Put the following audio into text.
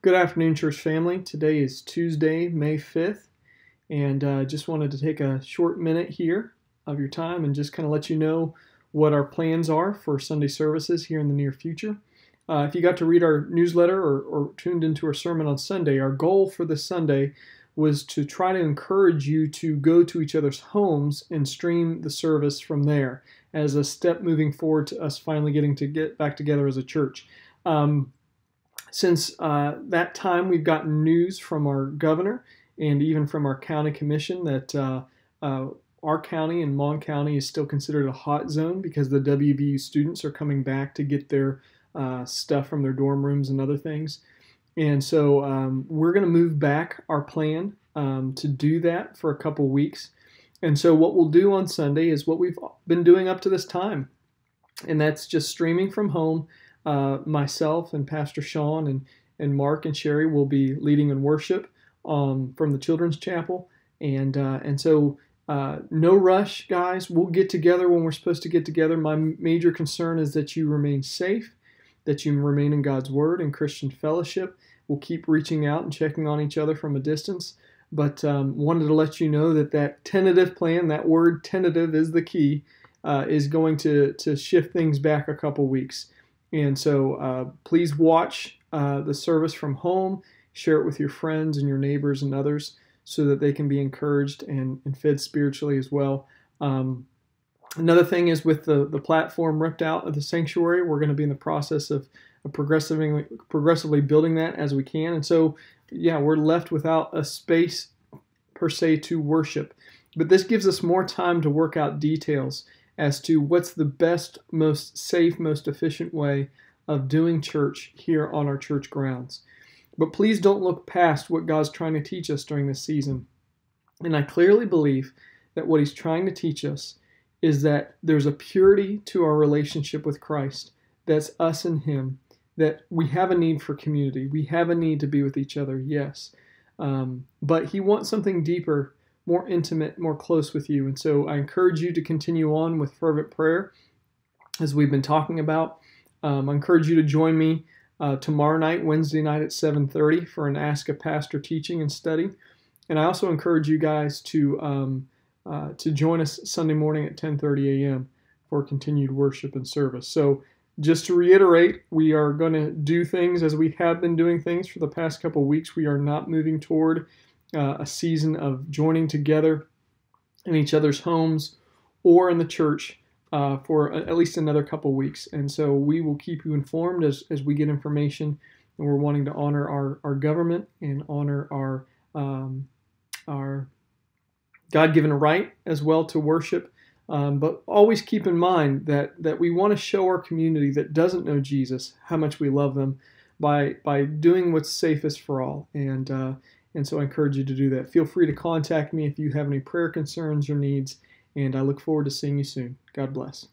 Good afternoon, church family. Today is Tuesday, May 5th, and uh, just wanted to take a short minute here of your time and just kind of let you know what our plans are for Sunday services here in the near future. Uh, if you got to read our newsletter or, or tuned into our sermon on Sunday, our goal for this Sunday was to try to encourage you to go to each other's homes and stream the service from there as a step moving forward to us finally getting to get back together as a church. Um, since uh, that time, we've gotten news from our governor and even from our county commission that uh, uh, our county and Mon County is still considered a hot zone because the WVU students are coming back to get their uh, stuff from their dorm rooms and other things. And so um, we're going to move back our plan um, to do that for a couple weeks. And so what we'll do on Sunday is what we've been doing up to this time, and that's just streaming from home uh, myself and Pastor Sean and, and Mark and Sherry will be leading in worship um, from the Children's Chapel. And, uh, and so, uh, no rush, guys. We'll get together when we're supposed to get together. My major concern is that you remain safe, that you remain in God's Word and Christian fellowship. We'll keep reaching out and checking on each other from a distance. But um, wanted to let you know that that tentative plan, that word tentative is the key, uh, is going to, to shift things back a couple weeks. And so uh, please watch uh, the service from home, share it with your friends and your neighbors and others so that they can be encouraged and, and fed spiritually as well. Um, another thing is with the, the platform ripped out of the sanctuary, we're going to be in the process of, of progressively, progressively building that as we can. And so, yeah, we're left without a space per se to worship. But this gives us more time to work out details as to what's the best, most safe, most efficient way of doing church here on our church grounds. But please don't look past what God's trying to teach us during this season. And I clearly believe that what He's trying to teach us is that there's a purity to our relationship with Christ that's us and Him, that we have a need for community. We have a need to be with each other, yes. Um, but He wants something deeper more intimate, more close with you. And so I encourage you to continue on with fervent prayer as we've been talking about. Um, I encourage you to join me uh, tomorrow night, Wednesday night at 7.30 for an Ask a Pastor teaching and study. And I also encourage you guys to, um, uh, to join us Sunday morning at 10.30 a.m. for continued worship and service. So just to reiterate, we are going to do things as we have been doing things for the past couple weeks. We are not moving toward uh, a season of joining together in each other's homes or in the church uh, for a, at least another couple weeks. And so we will keep you informed as, as we get information. And we're wanting to honor our, our government and honor our, um, our God given right as well to worship. Um, but always keep in mind that, that we want to show our community that doesn't know Jesus how much we love them by, by doing what's safest for all. And, uh, and so I encourage you to do that. Feel free to contact me if you have any prayer concerns or needs. And I look forward to seeing you soon. God bless.